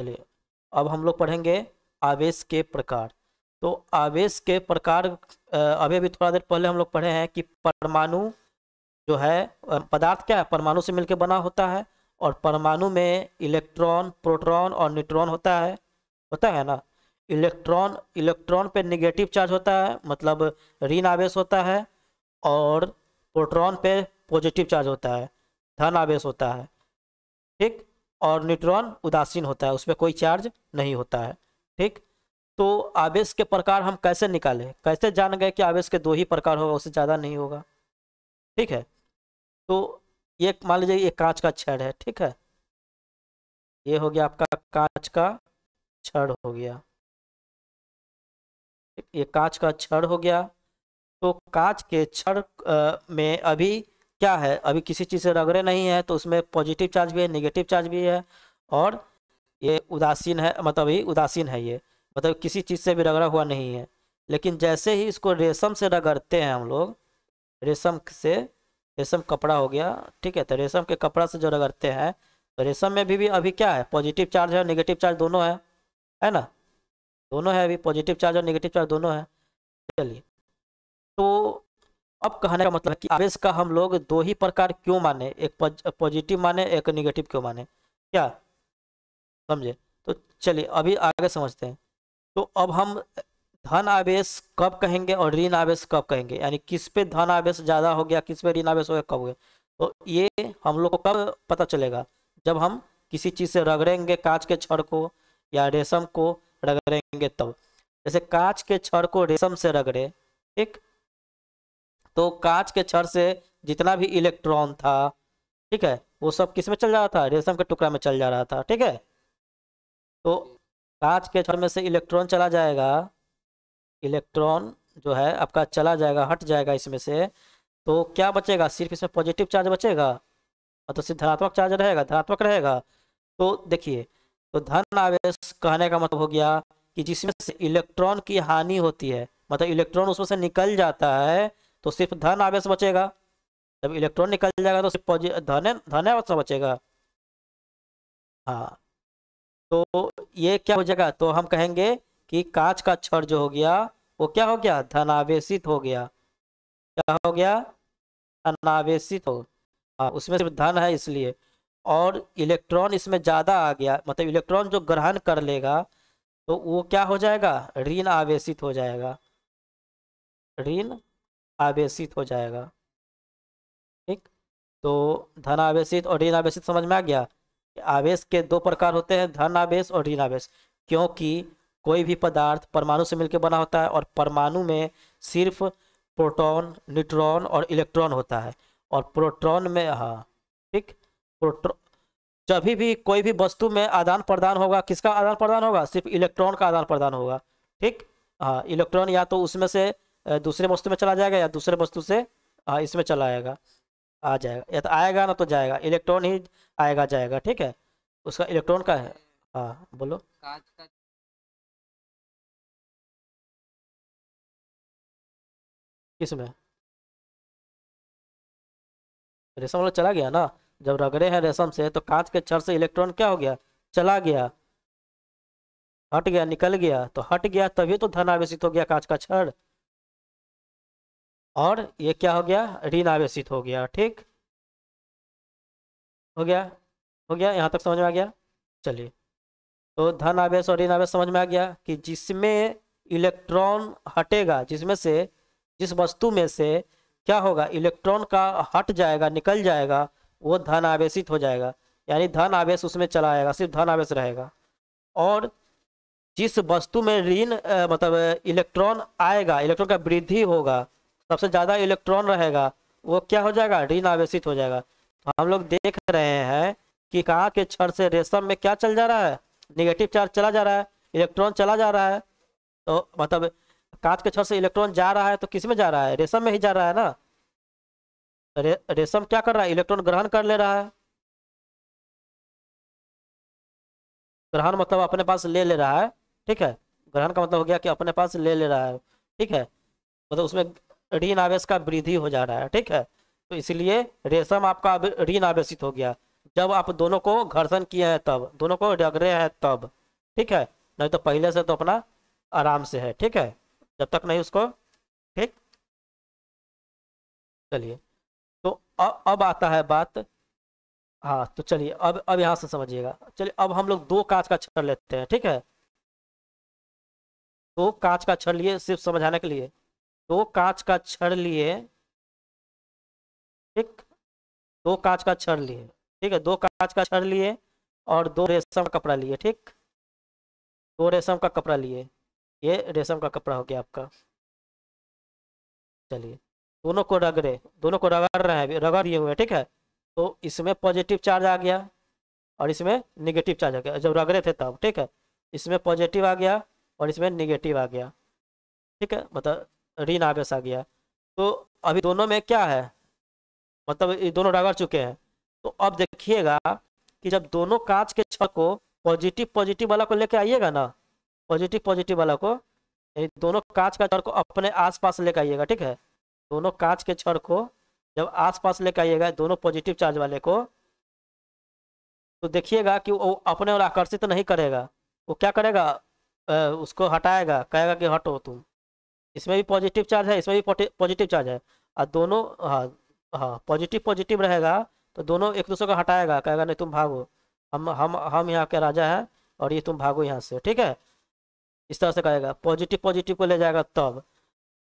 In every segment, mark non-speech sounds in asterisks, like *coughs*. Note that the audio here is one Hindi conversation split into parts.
चलिए अब हम लोग पढ़ेंगे आवेश के प्रकार तो आवेश के प्रकार अभी अभी थोड़ा देर पहले हम लोग पढ़े हैं कि परमाणु जो है पदार्थ क्या है परमाणु से मिलकर बना होता है और परमाणु में इलेक्ट्रॉन प्रोटॉन और न्यूट्रॉन होता है होता है ना इलेक्ट्रॉन इलेक्ट्रॉन पे निगेटिव चार्ज होता है मतलब ऋण आवेश होता है और प्रोटॉन पे पॉजिटिव चार्ज होता है धन आवेश होता है ठीक और न्यूट्रॉन उदासीन होता है उसमें कोई चार्ज नहीं होता है ठीक तो आवेश के प्रकार हम कैसे निकालें कैसे जान गए कि आवेश के दो ही प्रकार होगा उससे ज़्यादा नहीं होगा ठीक है तो ये मान लीजिए ये कांच का छड़ है ठीक है ये हो गया आपका कांच का छड़ हो गया ये कांच का छड़ हो गया तो कांच के छड़ में अभी क्या है अभी किसी चीज़ से रगड़े नहीं है तो उसमें पॉजिटिव चार्ज भी है निगेटिव चार्ज भी है और ये उदासीन है मतलब ये उदासीन है ये मतलब किसी चीज़ से भी रगड़ा हुआ नहीं है लेकिन जैसे ही इसको रेशम से रगड़ते हैं हम लोग रेशम से रेशम कपड़ा हो गया ठीक है तो रेशम के कपड़ा से जो रगड़ते हैं तो रेशम में भी, भी अभी क्या है पॉजिटिव चार्ज है निगेटिव चार्ज दोनों है है ना दोनों है अभी पॉजिटिव चार्ज और निगेटिव चार्ज दोनों है चलिए तो अब कहने का मतलब है कि आवेश का हम लोग दो ही प्रकार क्यों माने एक पॉजिटिव माने एक निगेटिव क्यों माने क्या समझे तो चलिए अभी आगे समझते हैं तो अब हम धन आवेश कब कहेंगे और ऋण आवेश कब कहेंगे यानी किस पे धन आवेश ज़्यादा हो गया किस पे ऋण आवेश हो गया कब हो गया तो ये हम लोग को कब पता चलेगा जब हम किसी चीज़ से रगड़ेंगे कांच के छड़ को या रेशम को रगड़ेंगे तब जैसे कांच के छड़ को रेशम से रगड़े ठीक तो कांच के छड़ से जितना भी इलेक्ट्रॉन था ठीक है वो सब किस में चल जा रहा था रेशम के टुकड़ा में चल जा रहा था ठीक है तो कांच के छड़ में से इलेक्ट्रॉन चला जाएगा इलेक्ट्रॉन जो है आपका चला जाएगा हट जाएगा इसमें से तो क्या बचेगा सिर्फ इसमें पॉजिटिव चार्ज बचेगा और हाँ, तो सिर्फ धनात्मक चार्ज रहेगा धनात्मक रहेगा तो देखिए तो धन आवेश कहने का मतलब हो गया कि जिसमें से इलेक्ट्रॉन की हानि होती है मतलब इलेक्ट्रॉन उसमें से निकल जाता है तो सिर्फ धन आवेश बचेगा जब इलेक्ट्रॉन निकल जाएगा तो सिर्फ धन धन आवेश बचेगा हाँ तो ये क्या हो जाएगा तो हम कहेंगे कि कांच का छड़ जो हो गया वो क्या हो गया धनावेशित हो गया क्या हो गया धनावेशित हो हाँ उसमें सिर्फ धन है इसलिए और इलेक्ट्रॉन इसमें ज़्यादा आ गया मतलब इलेक्ट्रॉन जो ग्रहण कर लेगा तो वो क्या हो जाएगा ऋण आवेशित हो जाएगा ऋण आवेशित हो जाएगा ठीक तो धन आवेशित और ऋण आवेशित समझ में आ गया आवेश के दो प्रकार होते हैं धन आवेश और ऋण आवेश क्योंकि कोई भी पदार्थ परमाणु से मिलकर बना होता है और परमाणु में सिर्फ प्रोटॉन न्यूट्रॉन और इलेक्ट्रॉन होता है और प्रोटॉन में हाँ ठीक प्रोट्रो जब भी कोई भी वस्तु में आदान प्रदान होगा किसका आदान प्रदान होगा सिर्फ इलेक्ट्रॉन का आदान प्रदान होगा ठीक हाँ इलेक्ट्रॉन या तो उसमें से दूसरे वस्तु में चला जाएगा या दूसरे वस्तु से इसमें चला आएगा आ जाएगा या तो आएगा ना तो जाएगा इलेक्ट्रॉन ही आएगा जाएगा ठीक है उसका इलेक्ट्रॉन का है हाँ बोलो किसमें रेशम वाला चला गया ना जब रगड़े हैं रेशम से तो कांच के छड़ से इलेक्ट्रॉन क्या हो गया चला गया हट गया निकल गया तो हट गया तभी तो धन आवेशित हो गया कांच का छड़ और ये क्या हो गया ऋण आवेशित हो गया ठीक हो गया हो गया यहाँ तक समझ में आ गया चलिए तो धन आवेश और ऋण आवेश समझ में आ गया कि जिसमें इलेक्ट्रॉन हटेगा जिसमें से जिस वस्तु में से क्या होगा इलेक्ट्रॉन का हट जाएगा निकल जाएगा वो धन आवेशित हो जाएगा यानी धन आवेश उसमें चला आएगा सिर्फ धन आवेश रहेगा और जिस वस्तु में ऋण मतलब इलेक्ट्रॉन आएगा इलेक्ट्रॉन का वृद्धि होगा सबसे ज़्यादा इलेक्ट्रॉन रहेगा वो क्या हो जाएगा ऋण आवेशित हो जाएगा तो हम लोग देख रहे हैं कि कहाँ के छड़ से रेशम में क्या चल जा रहा है निगेटिव चार्ज चला जा रहा है इलेक्ट्रॉन चला जा रहा है तो मतलब कांच के छड़ से इलेक्ट्रॉन जा रहा है तो किस में जा रहा है रेशम में ही जा रहा है ना रे, रेशम क्या कर रहा है इलेक्ट्रॉन ग्रहण कर ले रहा है ग्रहण मतलब अपने पास ले ले रहा है ठीक है ग्रहण का मतलब हो गया कि अपने पास ले ले रहा है ठीक है मतलब उसमें ऋण आवेश का वृद्धि हो जा रहा है ठीक है तो इसलिए रेशम आपका ऋण आवेशित हो गया जब आप दोनों को घर्षण किए हैं तब दोनों को डगरे हैं तब ठीक है नहीं तो पहले से तो अपना आराम से है ठीक है जब तक नहीं उसको ठीक चलिए तो अब अब आता है बात हाँ तो चलिए अब अब यहाँ से समझिएगा चलिए अब हम लोग दो कांच का छड़ लेते हैं ठीक है दो कांच का छड़ लिए सिर्फ समझाने के लिए दो कांच का छड़ लिए ठीक दो कांच का छड़ लिए ठीक है दो कांच का छड़ लिए और दो रेशम का कपड़ा लिए ठीक दो रेशम का कपड़ा लिए ये रेशम का कपड़ा हो गया आपका चलिए दोनों को रगड़े दोनों को रगड़ रहे हैं रगड़ दिए हुए ठीक है तो इसमें पॉजिटिव चार्ज आ गया और इसमें निगेटिव चार्ज आ गया जब रगड़े थे तब ठीक है इसमें पॉजिटिव आ गया और इसमें निगेटिव आ गया ठीक है मतलब ऋण आवेश आ गया तो अभी दोनों में क्या है मतलब ये दोनों डगर चुके हैं तो अब देखिएगा कि जब दोनों कांच के छ को पॉजिटिव पॉजिटिव वाला को लेकर आइएगा ना पॉजिटिव पॉजिटिव वाला को यानी दोनों कांच का छड़ को अपने आसपास लेकर आइएगा ठीक है दोनों कांच के छड़ को जब आसपास लेकर आइएगा दोनों पॉजिटिव चार्ज वाले को तो देखिएगा कि वो अपने और आकर्षित नहीं करेगा वो क्या करेगा उसको हटाएगा कहेगा कि हटो तुम इसमें भी पॉजिटिव चार्ज है इसमें भी पॉजिटिव चार्ज है और दोनों हाँ हाँ पॉजिटिव पॉजिटिव रहेगा तो दोनों एक दूसरे को हटाएगा कहेगा नहीं तुम भागो हम हम हम यहाँ के राजा हैं और ये तुम भागो यहाँ से ठीक है इस तरह से कहेगा पॉजिटिव पॉजिटिव को ले जाएगा तब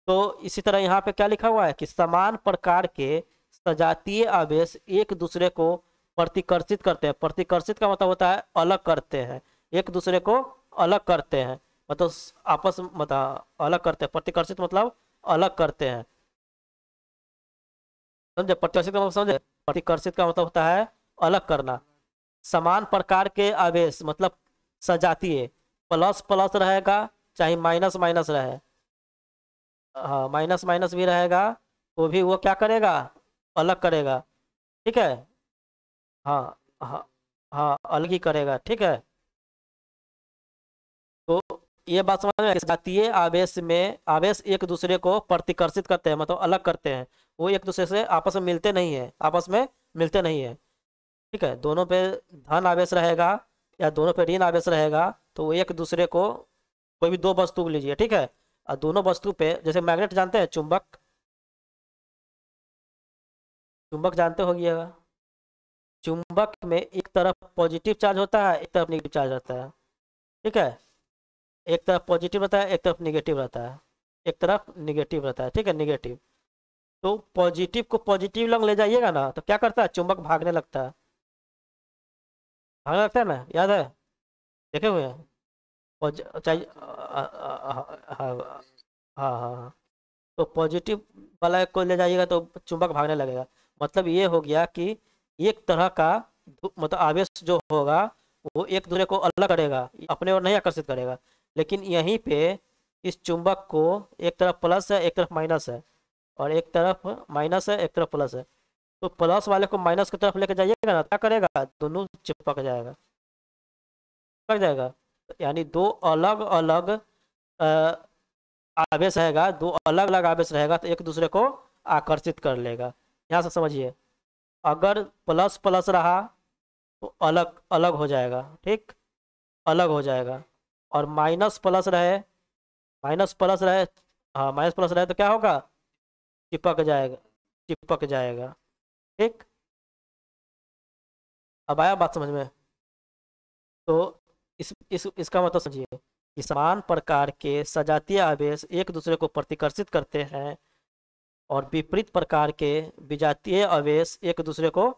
तो इसी तरह यहाँ पे क्या लिखा हुआ है कि समान प्रकार के सजातीय आवेश एक दूसरे को प्रतिकर्षित करते हैं प्रतिकर्षित का मतलब होता है अलग करते हैं एक दूसरे को अलग करते हैं मतलब आपस में मतलब अलग करते हैं प्रतिकर्षित मतलब अलग करते हैं समझे प्रतिकर्षित मतलब समझे प्रतिकर्षित का मतलब होता है अलग करना समान प्रकार के आवेश मतलब सजातीय प्लस प्लस रहेगा चाहे माइनस माइनस रहे हाँ माइनस माइनस भी रहेगा वो भी वो क्या करेगा अलग करेगा ठीक है हाँ हाँ हाँ अलग ही करेगा ठीक है ये बात समझ में जातीय आवेश में आवेश एक दूसरे को प्रतिकर्षित करते हैं मतलब अलग करते हैं वो एक दूसरे से आपस में मिलते नहीं है आपस में मिलते नहीं है ठीक है दोनों पे धन आवेश रहेगा या दोनों पे ऋण आवेश रहेगा तो वो एक दूसरे को कोई भी दो वस्तु लीजिए ठीक है और दोनों वस्तु पे जैसे मैग्नेट जानते हैं चुंबक चुंबक जानते गया चुंबक में एक तरफ पॉजिटिव चार्ज होता है एक तरफ निगेटिव चार्ज होता है ठीक है एक तरफ पॉजिटिव रहता है एक तरफ निगेटिव रहता है एक तरफ निगेटिव रहता है ठीक है निगेटिव तो पॉजिटिव को पॉजिटिव लंग ले जाइएगा ना तो क्या करता है चुंबक भागने लगता है भागने लगता है ना याद है देखे हुए हैं चाहे हाँ हाँ हाँ तो पॉजिटिव वाला को ले जाइएगा तो चुंबक भागने लगेगा मतलब ये हो गया कि एक तरह का मतलब आवेश जो होगा वो एक दूसरे को अलग करेगा अपने और नहीं आकर्षित करेगा लेकिन यहीं पे इस चुंबक को एक तरफ प्लस है एक तरफ माइनस है और एक तरफ माइनस है एक तरफ प्लस है तो प्लस वाले को माइनस की तरफ लेकर जाइएगा ना क्या करेगा दोनों चिपक जाएगा चिपक जाएगा यानी दो अलग अलग आवेश रहेगा दो अलग अलग आवेश रहेगा तो एक दूसरे को आकर्षित कर लेगा यहाँ से समझिए अगर प्लस प्लस रहा तो अलग अलग हो जाएगा ठीक अलग हो जाएगा और माइनस प्लस रहे माइनस प्लस रहे हाँ माइनस प्लस रहे तो क्या होगा चिपक जाएगा चिपक जाएगा ठीक अब आया बात समझ में तो इस, इस इसका मतलब समझिए कि समान प्रकार के सजातीय आवेश एक दूसरे को प्रतिकर्षित करते हैं और विपरीत प्रकार के विजातीय आवेश एक दूसरे को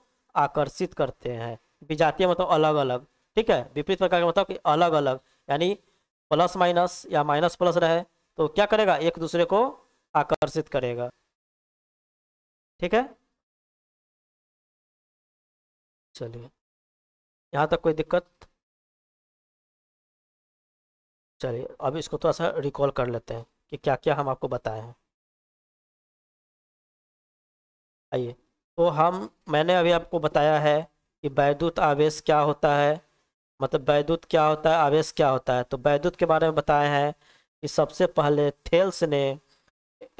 आकर्षित करते हैं विजातीय मतलब अलग अलग ठीक है विपरीत प्रकार के मतलब कि अलग अलग यानी प्लस माइनस या माइनस प्लस रहे तो क्या करेगा एक दूसरे को आकर्षित करेगा ठीक है चलिए यहाँ तक कोई दिक्कत चलिए अब इसको थोड़ा सा रिकॉल कर लेते हैं कि क्या क्या हम आपको बताए हैं आइए तो हम मैंने अभी आपको बताया है कि वैद्युत आवेश क्या होता है मतलब वैद्युत क्या होता है आवेश क्या होता है तो वैद्युत के बारे में बताया है कि सबसे पहले थेल्स ने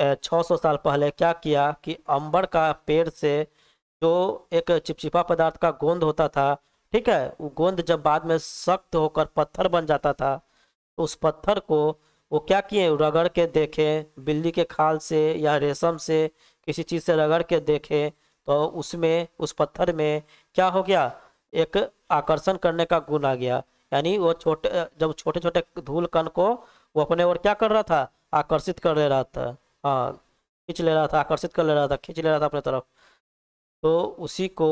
600 साल पहले क्या किया कि अंबर का पेड़ से जो एक चिपचिपा पदार्थ का गोंद होता था ठीक है वो गोंद जब बाद में सख्त होकर पत्थर बन जाता था तो उस पत्थर को वो क्या किए रगड़ के देखे बिल्ली के खाल से या रेशम से किसी चीज़ से रगड़ के देखे तो उसमें उस पत्थर में क्या हो गया एक आकर्षण करने का गुण आ गया यानी वो छोटे जब छोटे छोटे धूल कण को वो अपने ओर क्या कर रहा था आकर्षित कर ले रहा था हाँ खींच ले रहा था आकर्षित कर ले रहा था खींच ले रहा था अपने तरफ तो उसी को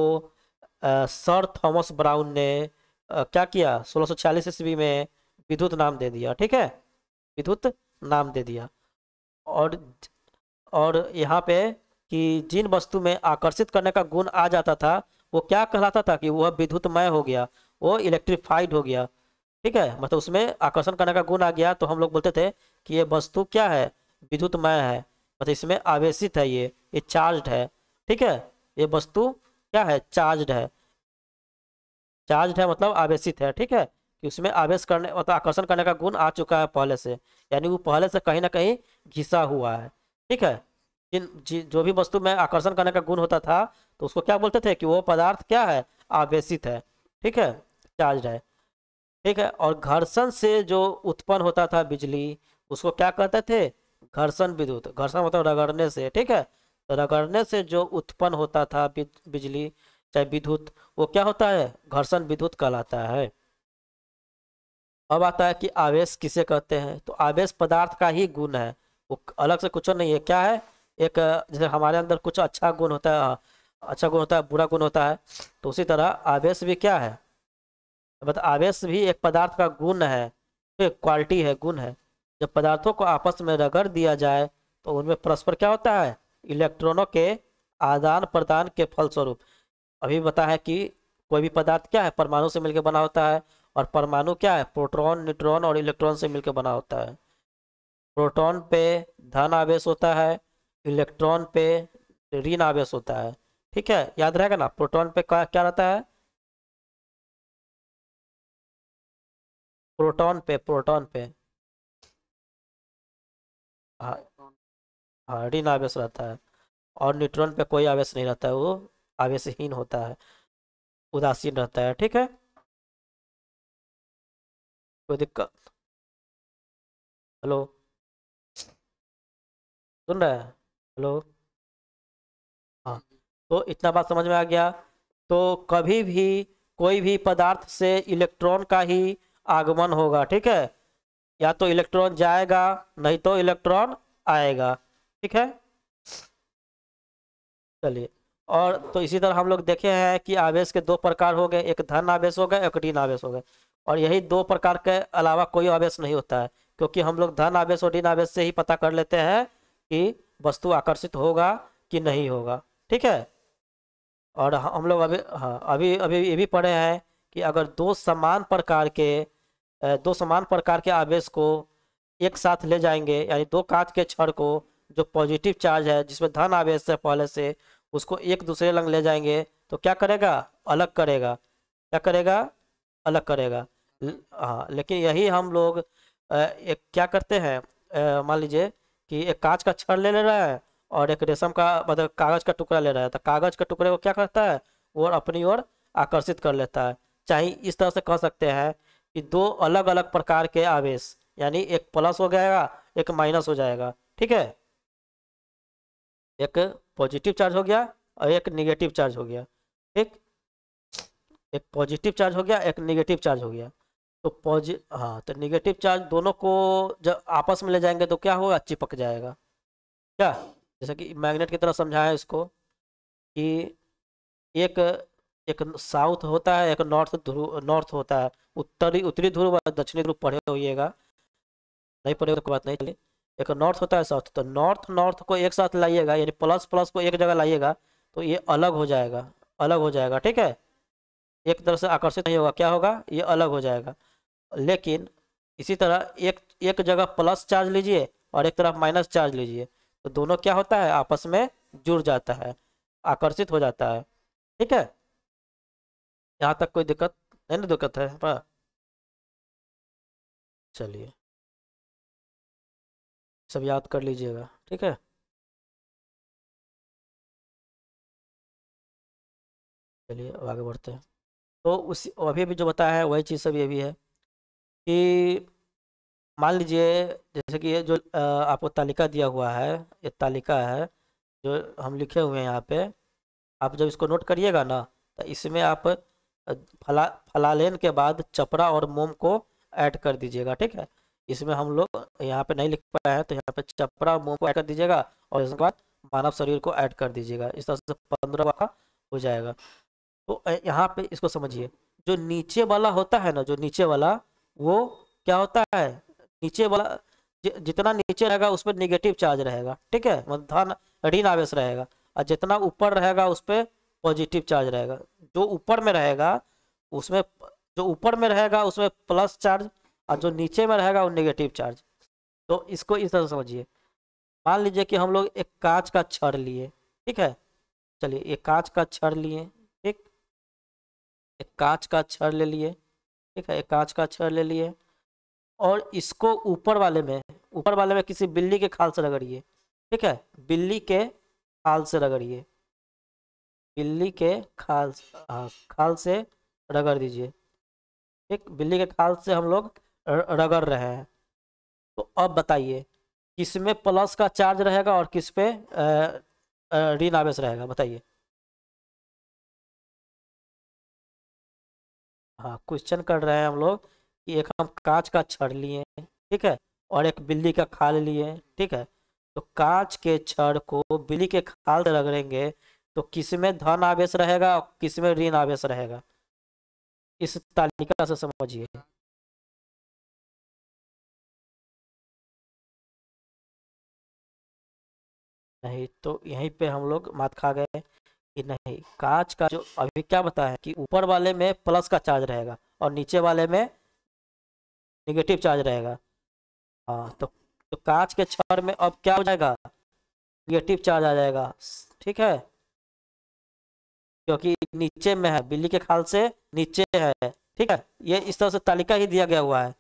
आ, सर थॉमस ब्राउन ने आ, क्या किया सोलह छियालीस ईस्वी में विद्युत नाम दे दिया ठीक है विद्युत नाम दे दिया और और यहाँ पे कि जिन वस्तु में आकर्षित करने का गुण आ जाता था वो क्या कहलाता था कि वह विद्युतमय हो गया वो इलेक्ट्रिफाइड हो गया ठीक है मतलब उसमें आकर्षण करने का गुण आ गया तो हम लोग बोलते थे कि ये वस्तु क्या है विद्युतमय है मतलब इसमें आवेशित है ये ये चार्ज है ठीक है ये वस्तु क्या है चार्ज है चार्ज है मतलब आवेशित है ठीक है कि उसमें आवेश करने मतलब आकर्षण करने का गुण आ चुका है पहले से यानी वो पहले से कहीं ना कहीं घिसा हुआ है ठीक है जिन जो भी वस्तु में आकर्षण करने का गुण होता था तो उसको क्या बोलते थे कि वो पदार्थ क्या है आवेशित है ठीक है चार्ज है ठीक है और घर्षण से जो उत्पन्न होता था बिजली उसको क्या कहते थे घर्षण विद्युत घर्षण मतलब रगड़ने से ठीक है तो रगड़ने से जो उत्पन्न होता था बिजली चाहे विद्युत वो क्या होता है घर्षण विद्युत कहलाता है अब आता है कि आवेश किसे कहते हैं तो आवेश पदार्थ का ही गुण है वो अलग से कुछ नहीं है क्या है एक जैसे हमारे अंदर कुछ अच्छा गुण होता है हाँ, अच्छा गुण होता है बुरा गुण होता है तो उसी तरह आवेश भी क्या है मतलब आवेश भी एक पदार्थ का गुण है एक क्वालिटी है गुण है जब पदार्थों को आपस में रगड़ दिया जाए तो उनमें परस्पर क्या होता है इलेक्ट्रॉनों के आदान प्रदान के फलस्वरूप अभी बता है कि कोई भी पदार्थ क्या है परमाणु से मिलकर बना होता है और परमाणु क्या है प्रोटॉन न्यूट्रॉन और इलेक्ट्रॉन से मिलकर बना होता है प्रोटॉन पे धन आवेश होता है इलेक्ट्रॉन पे ऋण आवेश होता है ठीक है याद रहेगा ना प्रोटॉन पे क्या क्या रहता है प्रोटॉन पे प्रोटॉन पे हाँ हाँ ऋण आवेश रहता है और न्यूट्रॉन पे कोई आवेश नहीं रहता है वो आवेशहीन होता है उदासीन रहता है ठीक है कोई दिक्कत हेलो सुन रहे हैं हेलो हाँ तो इतना बात समझ में आ गया तो कभी भी कोई भी पदार्थ से इलेक्ट्रॉन का ही आगमन होगा ठीक है या तो इलेक्ट्रॉन जाएगा नहीं तो इलेक्ट्रॉन आएगा ठीक है चलिए और तो इसी तरह हम लोग देखे हैं कि आवेश के दो प्रकार हो गए एक धन आवेश हो गए एक ऋण आवेश हो गए और यही दो प्रकार के अलावा कोई आवेश नहीं होता है क्योंकि हम लोग धन आवेश और ऋण आवेश से ही पता कर लेते हैं कि वस्तु आकर्षित होगा कि नहीं होगा ठीक है और हम लोग अभी हाँ अभी अभी ये भी पढ़े हैं कि अगर दो समान प्रकार के दो समान प्रकार के आवेश को एक साथ ले जाएंगे यानी दो कांच के छड़ को जो पॉजिटिव चार्ज है जिसमें धन आवेश है पहले से उसको एक दूसरे लंग ले जाएंगे तो क्या करेगा अलग करेगा क्या करेगा अलग करेगा हाँ लेकिन यही हम लोग एक क्या करते हैं मान लीजिए कि एक कांच का छड़ ले ले रहा है और एक रेशम का मतलब कागज का टुकड़ा ले रहा है तो कागज का टुकड़े को क्या करता है वो अपनी ओर आकर्षित कर लेता है चाहे इस तरह से कह सकते हैं कि दो अलग अलग प्रकार के आवेश यानी एक प्लस हो जाएगा एक माइनस हो जाएगा ठीक है एक पॉजिटिव चार्ज हो गया और एक निगेटिव चार्ज हो गया ठीक एक पॉजिटिव चार्ज हो गया एक निगेटिव चार्ज हो गया तो पॉजि हाँ तो निगेटिव चार्ज दोनों को जब आपस में ले जाएंगे तो क्या होगा चिपक जाएगा क्या जैसे कि मैग्नेट की तरह समझाया इसको कि एक एक साउथ होता है एक नॉर्थ ध्रुव नॉर्थ होता है उत्तरी उत्तरी ध्रुव और दक्षिणी ध्रुव पढ़े होइएगा नहीं पढ़े तो कोई बात नहीं चली एक नॉर्थ होता है साउथ तो नॉर्थ नॉर्थ को एक साथ लाइएगा यानी प्लस प्लस को एक जगह लाइएगा तो ये अलग हो जाएगा अलग हो जाएगा ठीक है एक तरह से आकर्षित नहीं होगा क्या होगा ये अलग हो जाएगा लेकिन इसी तरह एक एक जगह प्लस चार्ज लीजिए और एक तरफ माइनस चार्ज लीजिए तो दोनों क्या होता है आपस में जुड़ जाता है आकर्षित हो जाता है ठीक है यहाँ तक कोई दिक्कत नहीं ना दिक्कत है चलिए सब याद कर लीजिएगा ठीक है चलिए आगे बढ़ते हैं तो उसी अभी भी जो बताया है वही चीज़ सभी ये है कि मान लीजिए जैसे कि ये जो आपको तालिका दिया हुआ है ये तालिका है जो हम लिखे हुए हैं यहाँ पे आप जब इसको नोट करिएगा ना तो इसमें आप फला फलालेन के बाद चपरा और मोम को ऐड कर दीजिएगा ठीक है इसमें हम लोग यहाँ पे नहीं लिख पाए हैं तो यहाँ पे चपरा मोम को ऐड कर दीजिएगा और इसके बाद मानव शरीर को ऐड कर दीजिएगा इस तरह से पंद्रह का हो जाएगा तो यहाँ पे इसको समझिए जो नीचे वाला होता है ना जो नीचे वाला वो क्या होता है नीचे वाला जितना नीचे रहेगा उस पर निगेटिव चार्ज रहेगा ठीक है मतलब धन ऋण आवेश रहेगा और जितना ऊपर रहेगा उस पर पॉजिटिव चार्ज रहेगा जो ऊपर में रहेगा उसमें जो ऊपर में रहेगा उसमें प्लस चार्ज और जो नीचे में रहेगा वो नेगेटिव चार्ज तो इसको इस तरह समझिए मान लीजिए कि हम लोग एक कांच का छड़ लिए ठीक है चलिए एक कांच का छड़ लिए ठीक एक कांच का छड़ ले लिए ठीक है एक कांच का अक्षर ले लिए और इसको ऊपर वाले में ऊपर वाले में किसी बिल्ली के खाल से रगड़िए ठीक है बिल्ली के खाल से रगड़िए बिल्ली के खाल हाँ, खाल से रगड़ दीजिए ठीक बिल्ली के खाल से हम लोग रगड़ रहे हैं तो अब बताइए किस में प्लस का चार्ज रहेगा और किस पे ऋण आवेश रहेगा बताइए हाँ क्वेश्चन कर रहे हैं हम लोग कि एक हम कांच का छड़ लिए ठीक है और एक बिल्ली का खाल लिए ठीक है तो कांच के छड़ को बिल्ली के खाल से रगड़ेंगे तो किस में धन आवेश रहेगा और किस में ऋण आवेश रहेगा इस तालिका से समझिए नहीं तो यहीं पे हम लोग मात खा गए कि नहीं कांच का जो अभी क्या बताया कि ऊपर वाले में प्लस का चार्ज रहेगा और नीचे वाले में निगेटिव चार्ज रहेगा हाँ तो तो कांच के छर में अब क्या हो जाएगा निगेटिव चार्ज आ जाएगा ठीक है क्योंकि नीचे में है बिल्ली के खाल से नीचे है ठीक है ये इस तरह से तालिका ही दिया गया हुआ है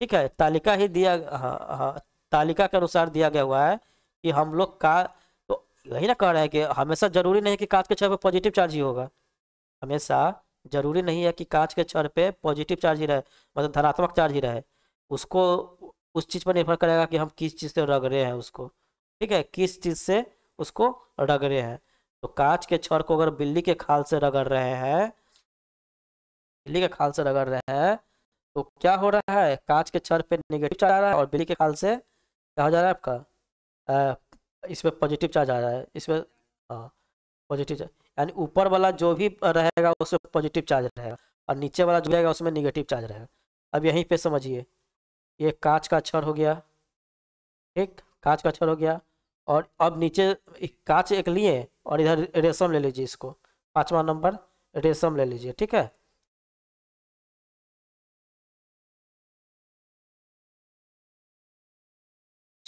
ठीक है तालिका ही दिया हाँ हाँ तालिका के अनुसार दिया गया हुआ है कि हम लोग का यही ना कह रहे हैं कि हमेशा जरूरी नहीं है कि कांच के छड़ पर पॉजिटिव चार्ज ही होगा हमेशा जरूरी नहीं है कि कांच के छड़ पे पॉजिटिव चार्ज ही रहे मतलब धनात्मक चार्ज ही रहे उसको उस चीज़ पर निर्भर करेगा कि हम किस चीज़ से रग रहे हैं उसको ठीक है किस चीज़ से उसको रग रहे हैं तो कांच के छड़ को अगर बिल्ली के खाल से रगड़ रहे हैं बिल्ली के खाल से रगड़ रहे हैं तो क्या हो रहा है कांच के छड़ पे नेगेटिव चार्ज आ रहा है और बिल्ली के खाल से क्या हो जा रहा है आपका इसमें पॉजिटिव चार्ज आ रहा है इसमें हाँ पॉजिटिव चार्ज यानी ऊपर वाला जो भी रहेगा उसमें पॉजिटिव चार्ज रहेगा और नीचे वाला जो रहेगा उसमें निगेटिव चार्ज रहेगा अब यहीं पर समझिए ये कांच का क्षण हो गया ठीक कांच का क्षण हो गया और अब नीचे कांच एक लिए और इधर रेशम ले लीजिए इसको पाँचवा नंबर रेशम ले लीजिए ठीक है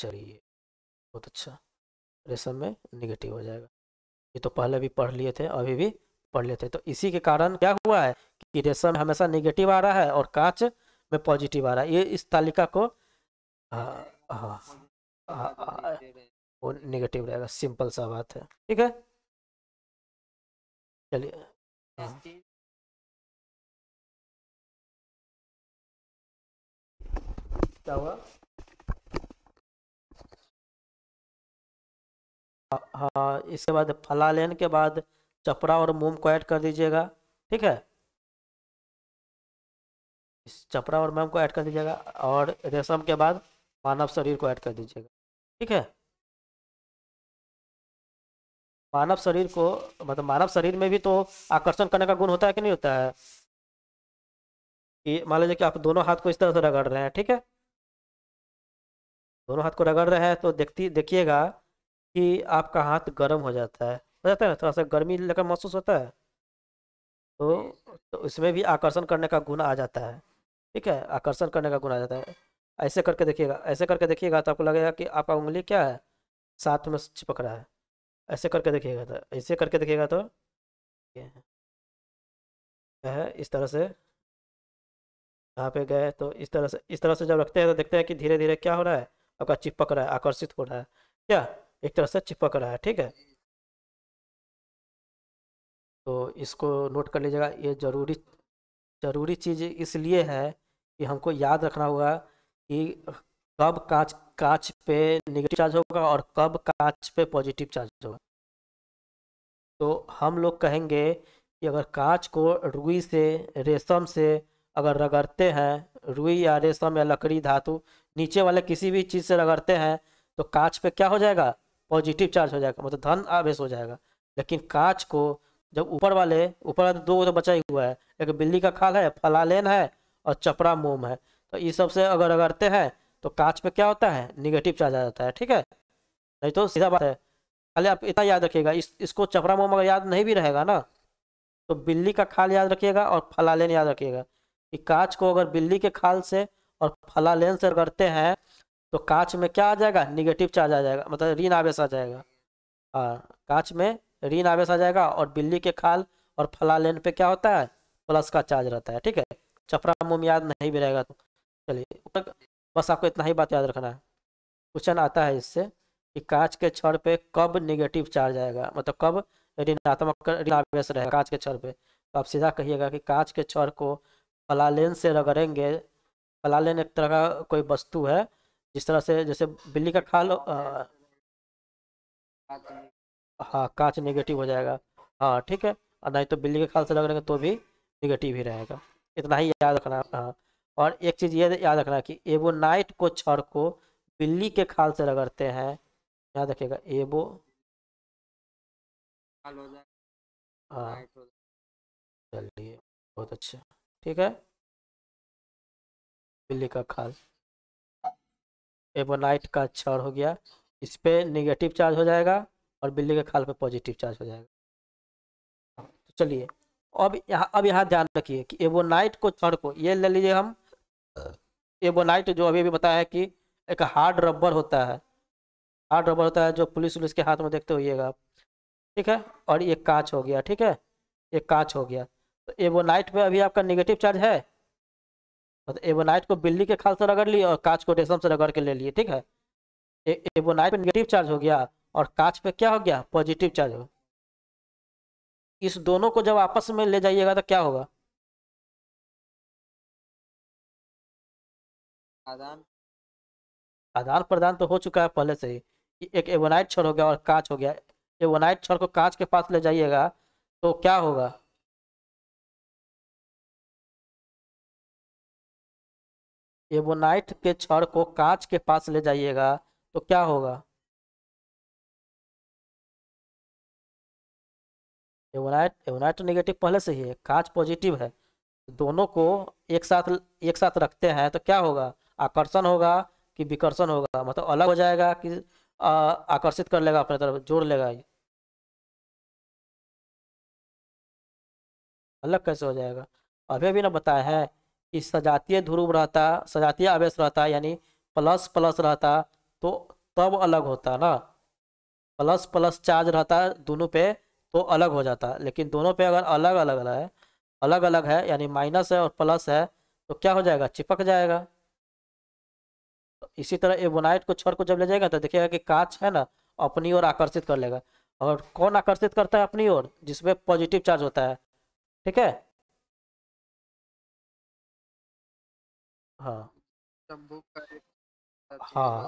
चलिए बहुत अच्छा रेशम में निगेटिव हो जाएगा ये तो पहले भी पढ़ लिए थे अभी भी पढ़ लेते तो इसी के कारण क्या हुआ है कि रेशम हमेशा निगेटिव आ रहा है और कांच में पॉजिटिव आ रहा है ये इस तालिका को हाँ वो निगेटिव रहेगा सिंपल सा बात है ठीक है चलिए हाँ। क्या हुआ हाँ इसके बाद फला लेन के बाद चपड़ा और मोम को ऐड कर दीजिएगा ठीक है इस चपड़ा और मोम को ऐड कर दीजिएगा और रेशम के बाद मानव शरीर को ऐड कर दीजिएगा ठीक है मानव शरीर को मतलब मानव शरीर में भी तो आकर्षण करने का गुण होता है कि नहीं होता है कि मान लीजिए कि आप दोनों हाथ को इस तरह से रगड़ रहे हैं ठीक है दोनों हाथ को रगड़ रहे हैं तो देखती देखिएगा कि आपका हाथ गर्म हो जाता है हो जाता है ना थोड़ा सा गर्मी लेकर महसूस होता है तो, तो इसमें भी आकर्षण करने का गुण आ जाता है ठीक है आकर्षण करने का गुण आ जाता है ऐसे करके देखिएगा ऐसे करके देखिएगा तो आपको लगेगा कि आपका उंगली क्या है साथ में चिपक रहा है ऐसे करके देखिएगा तो ऐसे करके देखिएगा तो है इस तरह से यहाँ पे गए तो इस तरह से इस तरह से जब रखते हैं तो देखते हैं कि धीरे धीरे क्या हो रहा है आपका चिपक रहा है आकर्षित हो रहा है क्या एक तरह से चिपक रहा है ठीक है तो इसको नोट कर लीजिएगा ये ज़रूरी ज़रूरी चीज़ इसलिए है कि हमको याद रखना होगा कि कब कांच कांच पे नेगेटिव चार्ज होगा और कब कांच पे पॉजिटिव चार्ज होगा तो हम लोग कहेंगे कि अगर कांच को रुई से रेशम से अगर रगड़ते हैं रुई या रेशम या लकड़ी धातु नीचे वाले किसी भी चीज़ से रगड़ते हैं तो कांच पे क्या हो जाएगा पॉजिटिव चार्ज हो जाएगा मतलब धन आवेश हो जाएगा लेकिन कांच को जब ऊपर वाले ऊपर वाले दो तो बचा ही हुआ है एक बिल्ली का खाल है फलालेन है और चपड़ा मोम है तो ये सबसे अगर अगरते हैं तो कांच पे क्या होता है निगेटिव चार्ज आ जाता है ठीक है नहीं तो सीधा बात है खाली आप इतना याद रखिएगा इस इसको चपड़ा मोम अगर याद नहीं भी रहेगा ना तो बिल्ली का खाल याद रखिएगा और फलालेन याद रखिएगा कि कांच को अगर बिल्ली के खाल से और फलालेन से रगड़ते हैं तो कांच में क्या आ जाएगा निगेटिव चार्ज आ जाएगा मतलब ऋण आवेश आ जाएगा हाँ कांच में ऋण आवेश आ जाएगा और बिल्ली के खाल और फला लेन पे क्या होता है प्लस का चार्ज रहता है ठीक है चपरा मुम याद नहीं भी रहेगा तो चलिए बस आपको इतना ही बात याद रखना है क्वेश्चन आता है इससे कि कांच के छड़ पे कब निगेटिव चार्ज आएगा मतलब कब ऋणात्मक आवेश रहेगा कांच के छड़ पे तो आप सीधा कहिएगा कि कांच के छड़ को फलालेन से रगड़ेंगे फलालेन एक तरह का कोई वस्तु है जिस तरह से जैसे बिल्ली का खाल लो हाँ कांच नेगेटिव हो जाएगा हाँ ठीक है और नहीं तो बिल्ली के खाल से लग रहेगा तो भी निगेटिव ही रहेगा इतना ही याद रखना हाँ और एक चीज़ ये याद रखना कि एबो नाइट को छड़ को बिल्ली के खाल से रगड़ते हैं याद रखिएगा एबो हाँ चलिए बहुत अच्छा ठीक है बिल्ली का खाल एबोनाइट का क्षर हो गया इस पर निगेटिव चार्ज हो जाएगा और बिल्ली के खाल पे पॉजिटिव चार्ज हो जाएगा तो चलिए अब यहाँ अब यहाँ ध्यान रखिए कि एबोनाइट को छड़ को ये ले लीजिए हम एबोनाइट जो अभी अभी बताया है कि एक हार्ड रबर होता है हार्ड रबर होता है जो पुलिस उलिस के हाथ में देखते हुइएगा आप ठीक है और ये कांच हो गया ठीक है ये कांच हो गया तो एबोनाइट पे अभी आपका निगेटिव चार्ज है मतलब एबोनाइट को बिल्ली के खाल से रगड़ लिए और कांच को रेशम से रगड़ के ले लिए ठीक है एबोनाइट पे निगेटिव चार्ज हो गया और कांच पे क्या हो गया पॉजिटिव चार्ज हो इस दोनों को जब आपस में ले जाइएगा तो क्या होगा आदान आदान प्रदान तो हो चुका है पहले से ही एक एबोनाइट छड़ हो गया और कांच हो गया एबोनाइट छड़ को कांच के पास ले जाइएगा तो क्या होगा एबोनाइट के छड़ को कांच के पास ले जाइएगा तो क्या होगा एबोनाइट एबोनाइट नेगेटिव तो पहले से ही है कांच पॉजिटिव है दोनों को एक साथ एक साथ रखते हैं तो क्या होगा आकर्षण होगा कि विकर्षण होगा मतलब अलग हो जाएगा कि आकर्षित कर लेगा अपने तरफ जोड़ लेगा ये अलग कैसे हो जाएगा अभी अभी ना बताए हैं कि सजातीय ध्रुव रहता सजातीय आवेश रहता यानी प्लस प्लस रहता तो तब अलग होता ना प्लस प्लस चार्ज रहता दोनों पे तो अलग हो जाता लेकिन दोनों पे अगर अलग अलग है अलग अलग है यानी माइनस है और प्लस है तो क्या हो जाएगा चिपक जाएगा तो इसी तरह एबोनाइट को छड़ को जब ले जाएगा तो देखिएगा कि कांच है ना अपनी ओर आकर्षित कर लेगा और कौन आकर्षित करता है अपनी ओर जिसमें पॉजिटिव चार्ज होता है ठीक है हाँ। हाँ, हाँ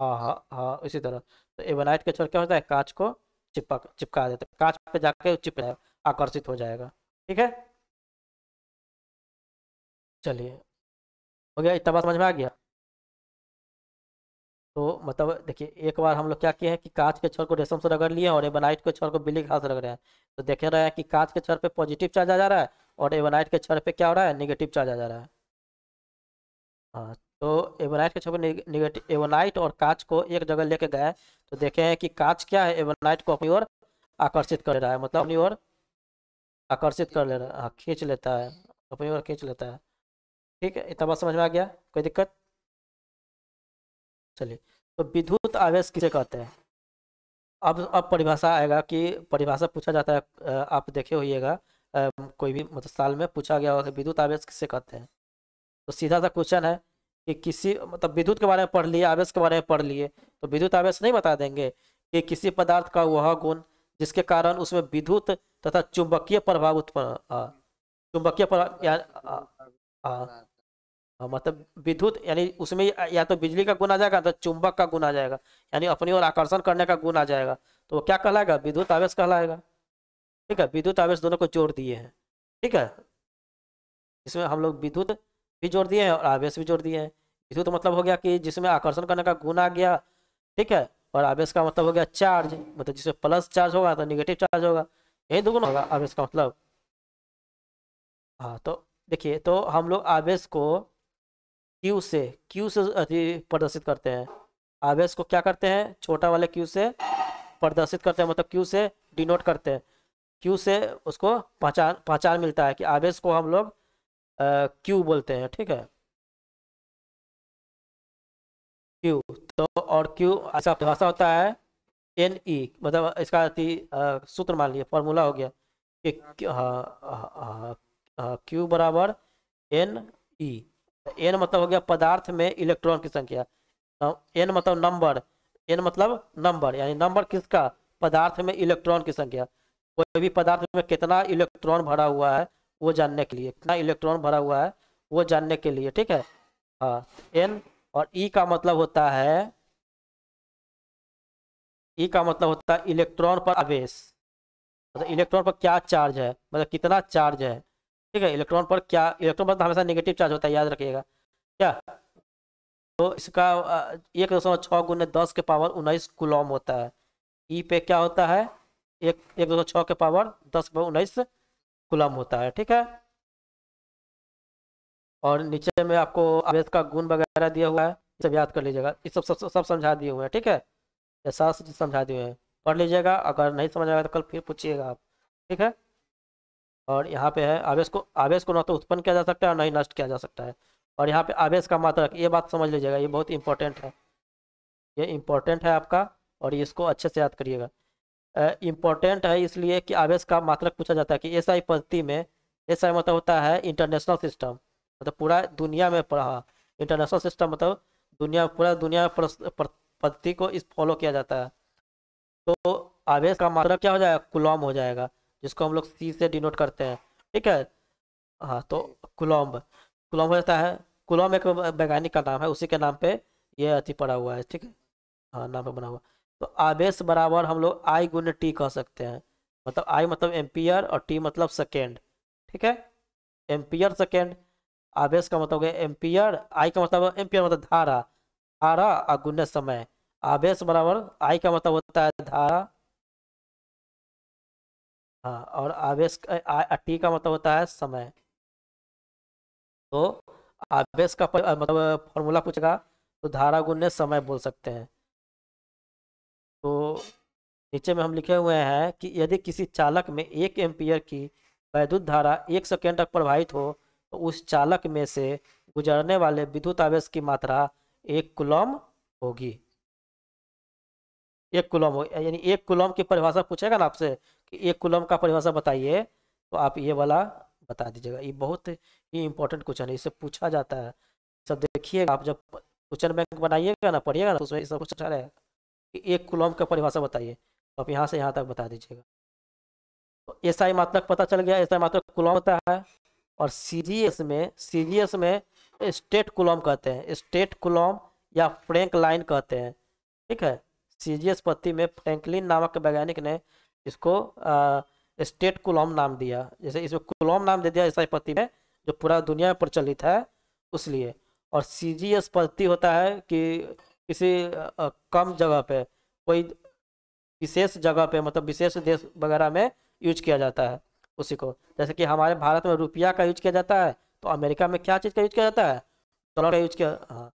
हाँ हाँ हाँ हाँ इसी तरह तो एवनाइट के छोर क्या होता है कांच को चिपक चिपका देते है कांच पे जाके चिप जाए आकर्षित हो जाएगा ठीक है चलिए हो गया इतना बात समझ में आ गया तो मतलब देखिए एक बार हम लोग क्या किए हैं कि कांच के छोर को रेशम से रगड़ लिए और एवनाइट के छोर को बिल्ली घास रगड़ रहे हैं तो देखे रहे हैं कि कांच के छोर पे पॉजिटिव चार्ज आ जा रहा है और एवनाइट के छोर पे क्या हो रहा है निगेटिव चार्ज आ जा रहा है हाँ तो एवोनाइट के छवि निगेटिव एवोनाइट और कांच को एक जगह लेके गए तो देखे हैं कि कांच क्या है एवोनाइट को अपनी ओर आकर्षित कर रहा है मतलब अपनी ओर आकर्षित कर ले रहा है हाँ, खींच लेता है अपनी ओर खींच लेता है ठीक है इतना बात समझ में आ गया कोई दिक्कत चलिए तो विद्युत आवेश किसे कहते हैं अब अब परिभाषा आएगा कि परिभाषा पूछा जाता है आप देखे होइएगा कोई भी मतलब साल में पूछा गया होगा विद्युत आवेश किसे कहते हैं तो सीधा सा क्वेश्चन है कि किसी मतलब विद्युत के बारे में पढ़ लिए आवेश के बारे में पढ़ लिए तो विद्युत आवेश नहीं बता देंगे कि किसी पदार्थ का वह गुण जिसके कारण उसमें विद्युत तथा चुंबकीय प्रभाव उत्पन्न चुंबकीय प्रभाव मतलब विद्युत यानी उसमें या तो बिजली का गुण आ जाएगा तो चुंबक का गुण आ जाएगा यानी अपनी ओर आकर्षण करने का गुण आ जाएगा तो वो क्या कहलाएगा विद्युत आवेश कहलाएगा ठीक है विद्युत आवेश दोनों को जोड़ दिए हैं ठीक है इसमें हम लोग विद्युत भी जोड़ दिए हैं और आवेश भी जोड़ दिए हैं इसी तो मतलब हो गया कि जिसमें आकर्षण करने का गुण आ गया ठीक है और आवेश का मतलब हो गया चार्ज मतलब जिसमें प्लस चार्ज होगा तो निगेटिव चार्ज होगा यही दुगुण होगा आवेश का मतलब हाँ तो देखिए तो हम लोग आवेश को क्यू से क्यू से प्रदर्शित करते हैं आवेश को क्या करते हैं छोटा वाले क्यू से प्रदर्शित करते हैं मतलब क्यू से डिनोट करते हैं क्यू से उसको पहचान पहचान मिलता है कि आवेश को हम लोग क्यू बोलते हैं ठीक है क्यू तो और क्यू ऐसा भाषा होता है एन ई मतलब इसका अति सूत्र मान लिया फॉर्मूला हो गया कि क्यू हाँ, हाँ, हाँ, बराबर एन ई तो एन मतलब हो गया पदार्थ में इलेक्ट्रॉन की संख्या तो एन मतलब नंबर एन मतलब नंबर यानी नंबर किसका पदार्थ में इलेक्ट्रॉन की संख्या कोई भी पदार्थ में कितना इलेक्ट्रॉन भरा हुआ है वो जानने के लिए कितना इलेक्ट्रॉन भरा हुआ है वो जानने के लिए ठीक है हाँ एन और ई e का मतलब होता है ई e का मतलब होता है इलेक्ट्रॉन पर आवेश मतलब इलेक्ट्रॉन पर क्या चार्ज है मतलब कितना चार्ज है ठीक है इलेक्ट्रॉन पर क्या इलेक्ट्रॉन पर तो हमेशा नेगेटिव चार्ज होता है याद रखिएगा क्या तो इसका एक दशमलव छः गुने दस के पावर उन्नीस कुलॉम होता है ई e पे क्या होता है एक एक दशमलव छः के पावर दस उन्नीस कुलम होता है ठीक है और नीचे में आपको आवेश का गुण वगैरह दिया हुआ है सब याद कर लीजिएगा ये सब सब सब समझा दिए हुए हैं ठीक है ऐसा समझा दिए हुए हैं पढ़ लीजिएगा अगर नहीं समझ आएगा तो कल फिर पूछिएगा आप ठीक है और यहाँ पे है आवेश को आवेश को ना तो उत्पन्न किया जा सकता है और ना ही नष्ट किया जा सकता है और यहाँ पे आवेश का मात्रक मतलब ये बात समझ लीजिएगा ये बहुत इंपॉर्टेंट है ये इंपॉर्टेंट है आपका और इसको अच्छे से याद करिएगा इम्पोर्टेंट है इसलिए कि आवेश का मात्रक पूछा जाता है कि एस आई पद्धति में एस आई मतलब होता है इंटरनेशनल सिस्टम मतलब पूरा दुनिया में पढ़ा इंटरनेशनल सिस्टम मतलब दुनिया पूरा दुनिया में पद्धति को इस फॉलो किया जाता है तो आवेश का मात्रक क्या हो जाएगा कुलॉम हो जाएगा जिसको हम लोग सी से डिनोट करते हैं ठीक है हाँ तो कुलॉम्ब कुलॉम्ब हो जाता है कुलॉम एक वैज्ञानिक का नाम है उसी के नाम पर यह अति पड़ा हुआ है ठीक है हाँ नाम पर बना हुआ तो आवेश बराबर हम लोग आई गुण टी कह सकते हैं मतलब आई मतलब एम्पियर और टी मतलब सेकेंड ठीक है एम्पियर सेकेंड आवेश का मतलब एम्पियर आई का मतलब एम्पियर मतलब धारा धारा और गुण्य समय आवेश बराबर आई का मतलब होता है धारा हाँ और आवेश टी का मतलब होता है समय तो आवेश का मतलब फॉर्मूला पूछेगा तो धारा गुण्य समय बोल सकते हैं नीचे में हम लिखे हुए हैं कि यदि किसी चालक में एक एम्पियर की वैद्युत धारा एक सेकेंड तक प्रवाहित हो तो उस चालक में से गुजरने वाले विद्युत आवेश की मात्रा एक कुलम होगी एक कुलम यानी एक कुलम की परिभाषा पूछेगा ना आपसे कि एक कुलम का परिभाषा बताइए तो आप ये वाला बता दीजिएगा ये बहुत ही इंपॉर्टेंट क्वेश्चन है इससे पूछा जाता है सब देखिएगा आप जब क्वेश्चन बैंक बनाइएगा ना पढ़िएगा ना तो उसमें सब कुछ अच्छा रहेगा कि एक कुलम का परिभाषा बताइए तो आप यहाँ से यहाँ तक बता दीजिएगा तो एस आई मात्रक पता चल गया एस आई मात्रक कुलम होता है और सी जी एस में सी जी एस में स्टेट कुलम कहते हैं स्टेट कुलम या फ्रेंक लाइन कहते हैं ठीक है सी जी एस पत्ती में फ्रेंकलिन नामक वैज्ञानिक ने इसको स्टेट कुलम नाम दिया जैसे इसमें कुलम नाम दे दिया आई पत्ती में जो पूरा दुनिया में प्रचलित है उस लिए और सी जी एस पद्धति होता है कि किसी कम जगह पे कोई विशेष जगह पे मतलब विशेष देश वगैरह में यूज किया जाता है उसी को जैसे कि हमारे भारत में रुपया का यूज किया जाता है तो अमेरिका में क्या चीज़ का यूज किया जाता है डॉलर का यूज किया हाँ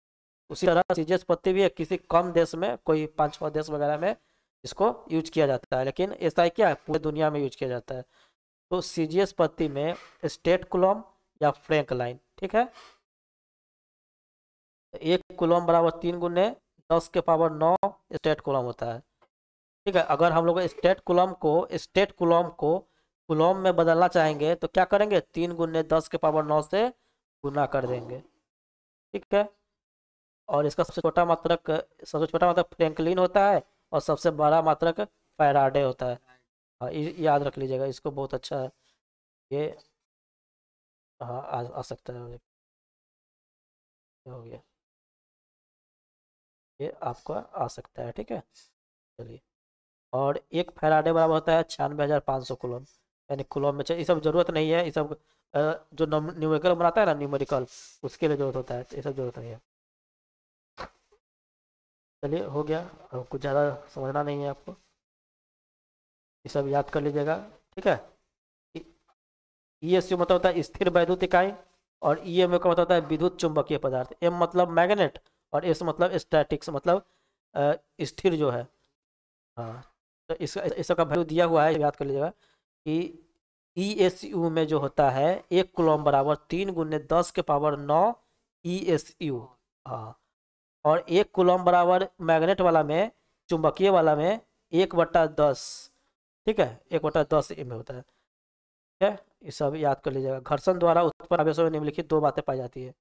उसी तरह सीजियस पत्ती भी किसी कम देश में कोई पाँच छः देश वगैरह में इसको यूज किया जाता है लेकिन ऐसा ही क्या है पूरे दुनिया में यूज किया जाता है तो सीजियस पत्ती में स्टेट कुलम या फ्रेंक लाइन ठीक है एक कुलम बराबर तीन गुने दस के पावर नौ स्टेट कुलम होता है ठीक है अगर हम लोग स्टेट कुलम को स्टेट कुलम को कुलम में बदलना चाहेंगे तो क्या करेंगे तीन गुने दस के पावर नौ से गुना कर देंगे ठीक है और इसका सबसे छोटा मात्रक सबसे छोटा मात्रक फ्रेंकलिन होता है और सबसे बड़ा मात्रक फैराडे होता है हाँ याद रख लीजिएगा इसको बहुत अच्छा है ये हाँ आ, आ सकता है हो गया ये आपका आ सकता है ठीक है चलिए और एक फैराडे बराबर होता है छियानवे हज़ार पाँच सौ कुलम यानी कुलम में ये सब जरूरत नहीं है ये सब जो न्यूमेरिकल बनाता है ना न्यूमेरिकल उसके लिए जरूरत होता है तो ये सब जरूरत नहीं है चलिए हो गया और कुछ ज़्यादा समझना नहीं है आपको ये सब याद कर लीजिएगा ठीक है ई एस यू मतलब होता है स्थिर वैद्युत इकाई और ई एम यू का मतलब होता है विद्युत चुंबकीय पदार्थ एम मतलब मैग्नेट और एस मतलब स्टैटिक्स मतलब स्थिर जो है हाँ तो इसका इस सबका वैल्यू दिया हुआ है याद कर लीजिएगा कि ई एस यू में जो होता है एक कुलम बराबर तीन गुने दस के पावर नौ ई एस यू हाँ और एक कुलम बराबर मैग्नेट वाला में चुंबकीय वाला में एक बट्टा दस ठीक है एक बट्टा दस में होता है ठीक है ये सब याद कर लीजिएगा घर्षण द्वारा उत्पन्न आवेशों में निम्नलिखित दो बातें पाई जाती है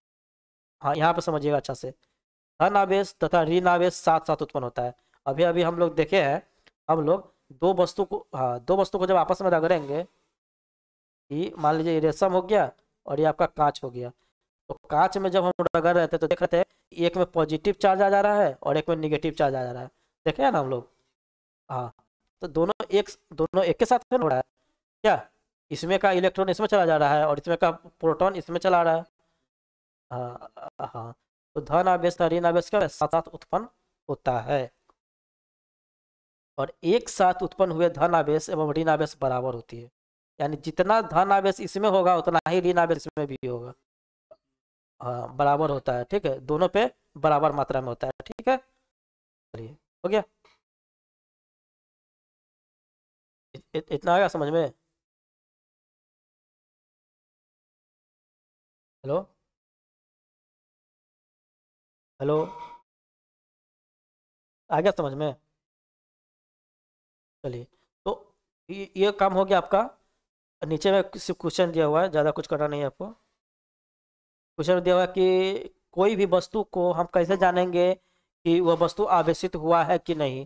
हाँ यहाँ पर समझिएगा अच्छा से धन आवेश तथा ऋण आवेश साथ साथ उत्पन्न होता है अभी अभी हम लोग देखे हैं हम लोग दो वस्तु को हाँ दो वस्तु को जब आपस में रगड़ेंगे कि मान लीजिए ये रेशम हो गया और ये आपका कांच हो गया तो कांच में जब हम रगड़ रहे थे तो देख रहे थे एक में पॉजिटिव चार्ज आ जा रहा है और एक में निगेटिव चार्ज आ जा रहा है देखे ना हम लोग हाँ तो दोनों एक दोनों एक के साथ हो रहा है क्या इसमें का इलेक्ट्रॉन इसमें चला जा रहा है और इसमें का प्रोटॉन इसमें चला रहा है हाँ हाँ, हाँ तो धन आवेश ऋण आवेश क्या साथ साथ उत्पन्न होता है और एक साथ उत्पन्न हुए धन आवेश एवं ऋण आवेश बराबर होती है यानी जितना धन आवेश इसमें होगा उतना ही ऋण आवेश इसमें भी होगा हाँ बराबर होता है ठीक है दोनों पे बराबर मात्रा में होता है ठीक है चलिए हो गया इतना इतना आया समझ में हेलो हेलो आ गया समझ में चलिए तो ये, काम हो गया आपका नीचे में सिर्फ क्वेश्चन दिया हुआ है ज़्यादा कुछ करना नहीं है आपको क्वेश्चन दिया हुआ है कि कोई भी वस्तु को हम कैसे जानेंगे कि वह वस्तु आवेशित हुआ है कि नहीं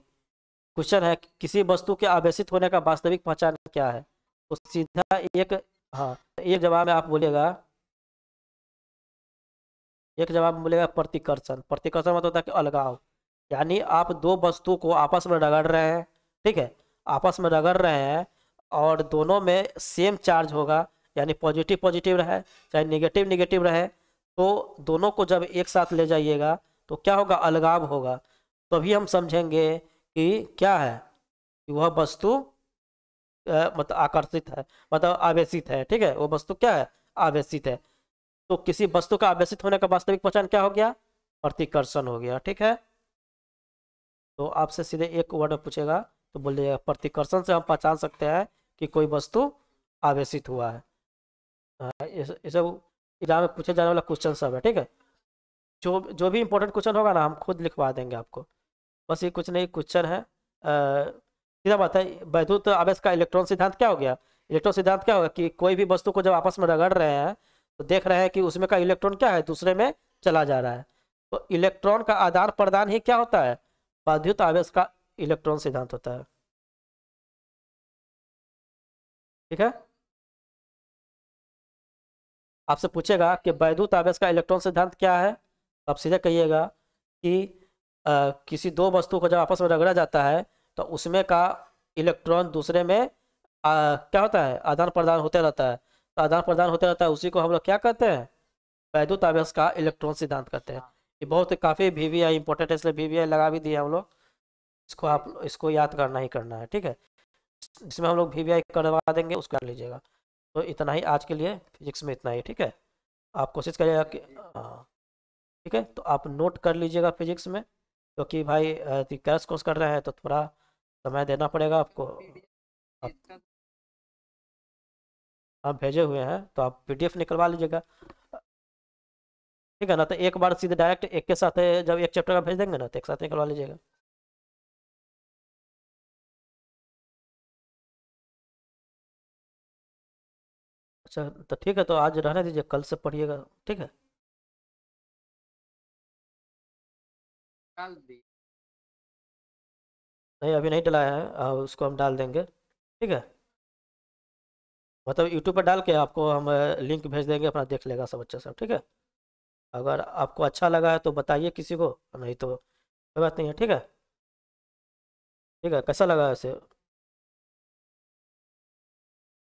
क्वेश्चन है कि किसी वस्तु के आवेशित होने का वास्तविक पहचान क्या है तो सीधा एक हाँ एक जवाब में आप बोलेगा एक जवाब बोलेगा प्रतिकर्षण प्रतिकर्षण मतलब होता है कि अलगाव यानी आप दो वस्तु को आपस में रगड़ रहे हैं ठीक है आपस में रगड़ रहे हैं और दोनों में सेम चार्ज होगा यानी पॉजिटिव पॉजिटिव रहे चाहे निगेटिव निगेटिव रहे तो दोनों को जब एक साथ ले जाइएगा तो क्या होगा अलगाव होगा तभी तो हम समझेंगे कि क्या है कि वह वस्तु मतलब आकर्षित है मतलब आवेशित है ठीक है वो वस्तु क्या है आवेशित है तो किसी वस्तु का आवेशित होने का वास्तविक पहचान क्या हो गया प्रतिकर्षण हो गया ठीक है तो आपसे सीधे एक वर्ड पूछेगा तो बोल दिया प्रतिकर्षण से हम पहचान सकते हैं कि कोई वस्तु आवेशित हुआ है ये सब एग्जाम में पूछे जाने वाला क्वेश्चन सब है ठीक है जो जो भी इम्पोर्टेंट क्वेश्चन होगा ना हम खुद लिखवा देंगे आपको बस ये कुछ नहीं क्वेश्चन है सीधा बात है वैद्युत आवेश का इलेक्ट्रॉन सिद्धांत क्या हो गया इलेक्ट्रॉन सिद्धांत क्या होगा कि कोई भी वस्तु को जब आपस में रगड़ रहे हैं तो देख रहे हैं कि उसमें का इलेक्ट्रॉन क्या है दूसरे में चला जा रहा है तो इलेक्ट्रॉन का आदान प्रदान ही क्या होता है वैद्युत आवेश का इलेक्ट्रॉन सिद्धांत होता है ठीक है आपसे पूछेगा कि वैद्युत आवेश का इलेक्ट्रॉन सिद्धांत क्या है तो आप सीधे कहिएगा कि आ, किसी दो वस्तु को जब आपस में रगड़ा जाता है तो उसमें का इलेक्ट्रॉन दूसरे में आ, क्या होता है आदान प्रदान होते रहता है तो आदान प्रदान होते रहता है उसी को हम लोग क्या कहते हैं वैद्युत आवेश का इलेक्ट्रॉन सिद्धांत कहते हैं ये बहुत काफ़ी वी वी आई इंपॉर्टेंट है इसलिए वी लगा भी दिया हम लोग इसको आप इसको याद करना ही करना है ठीक है इसमें हम लोग वी करवा देंगे उसको कर लीजिएगा तो इतना ही आज के लिए फिजिक्स में इतना ही ठीक है आप कोशिश करिएगा कि हाँ ठीक है तो आप नोट कर लीजिएगा फिजिक्स में क्योंकि तो भाई कैश कोर्स कर रहे हैं तो थोड़ा समय देना पड़ेगा आपको आप, आप भेजे हुए हैं तो आप पीडीएफ निकलवा लीजिएगा ठीक है ना तो एक बार सीधे डायरेक्ट एक के साथ जब एक चैप्टर का भेज देंगे ना तो एक साथ निकलवा लीजिएगा अच्छा तो ठीक है तो आज रहने दीजिए कल से पढ़िएगा ठीक है नहीं अभी नहीं डलाया है आ, उसको हम डाल देंगे ठीक है मतलब यूट्यूब पर डाल के आपको हम लिंक भेज देंगे अपना देख लेगा सब अच्छा सब ठीक है अगर आपको अच्छा लगा है तो बताइए किसी को नहीं तो कोई बात नहीं है ठीक है ठीक है कैसा लगा ऐसे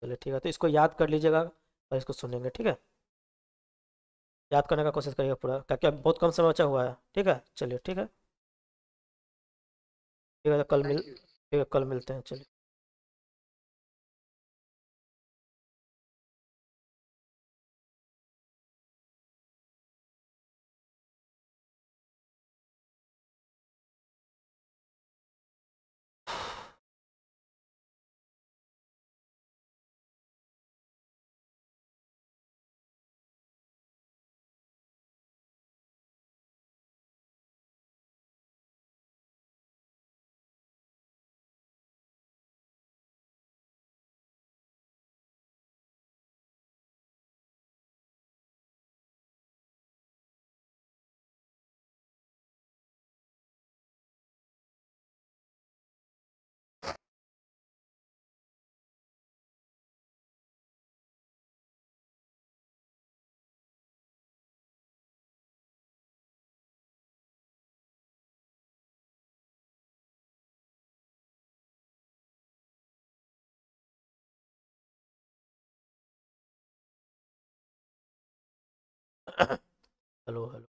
चलिए ठीक है तो इसको याद कर लीजिएगा और इसको सुनेंगे ठीक है याद करने का कोशिश करिएगा पूरा क्योंकि अब बहुत कम समय बचा हुआ है ठीक है चलिए ठीक है ठीक है तो कल मिल ठीक है कल मिलते हैं चलिए الو *coughs* الو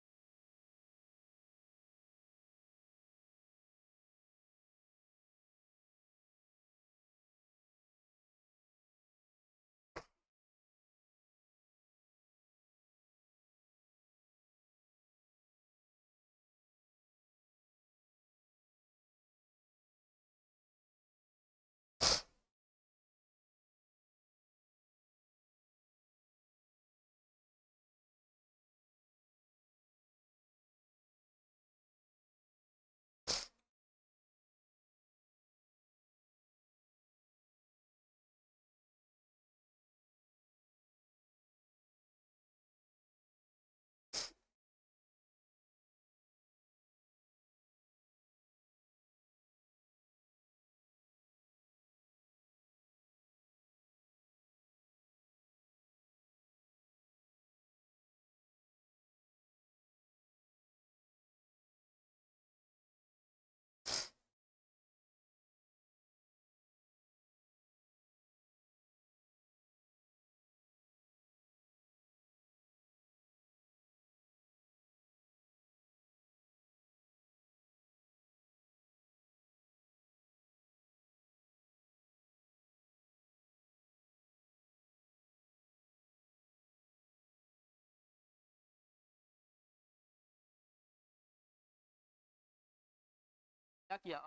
क्या किया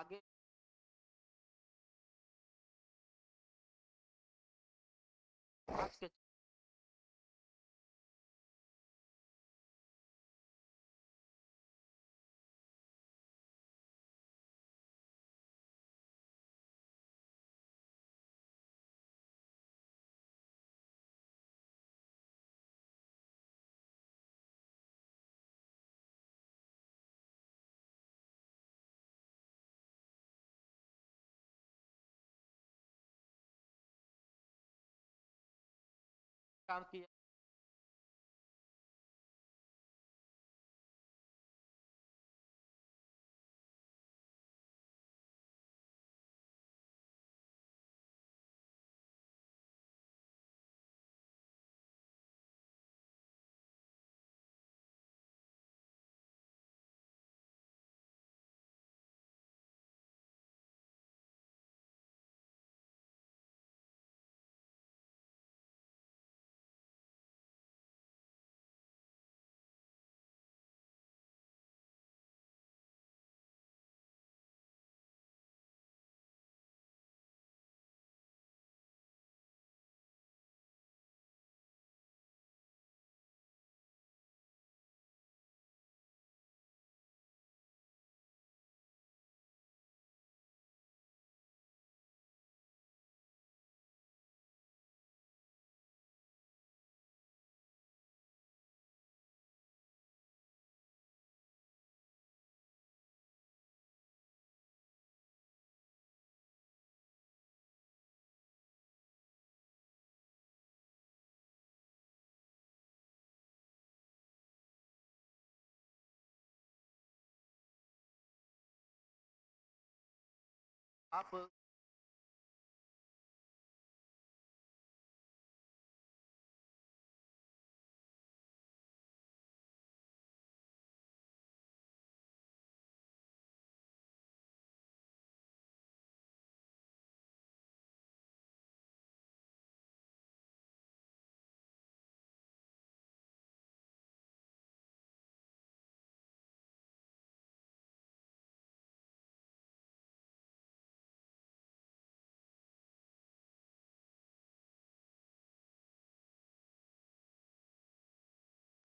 आगे That's good. काम किया Apple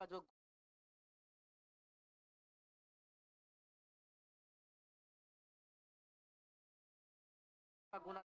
যোগ গুণা